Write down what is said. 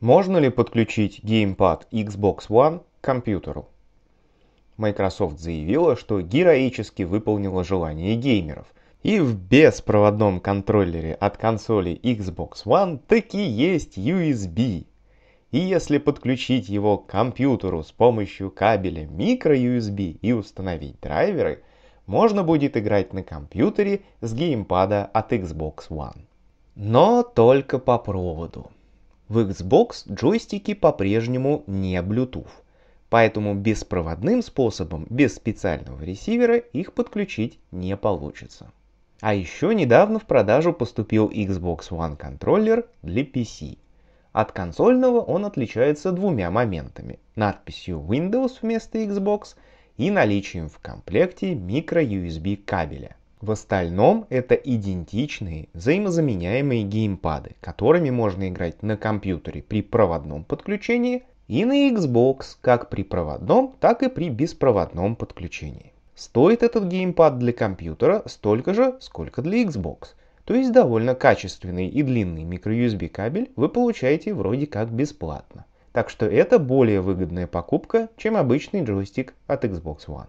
Можно ли подключить геймпад Xbox One к компьютеру? Microsoft заявила, что героически выполнила желание геймеров. И в беспроводном контроллере от консоли Xbox One таки есть USB. И если подключить его к компьютеру с помощью кабеля microUSB и установить драйверы, можно будет играть на компьютере с геймпада от Xbox One. Но только по проводу. В Xbox джойстики по-прежнему не Bluetooth, поэтому беспроводным способом, без специального ресивера, их подключить не получится. А еще недавно в продажу поступил Xbox One контроллер для PC. От консольного он отличается двумя моментами – надписью Windows вместо Xbox и наличием в комплекте микро-USB кабеля. В остальном это идентичные взаимозаменяемые геймпады, которыми можно играть на компьютере при проводном подключении и на Xbox как при проводном, так и при беспроводном подключении. Стоит этот геймпад для компьютера столько же, сколько для Xbox. То есть довольно качественный и длинный microUSB кабель вы получаете вроде как бесплатно. Так что это более выгодная покупка, чем обычный джойстик от Xbox One.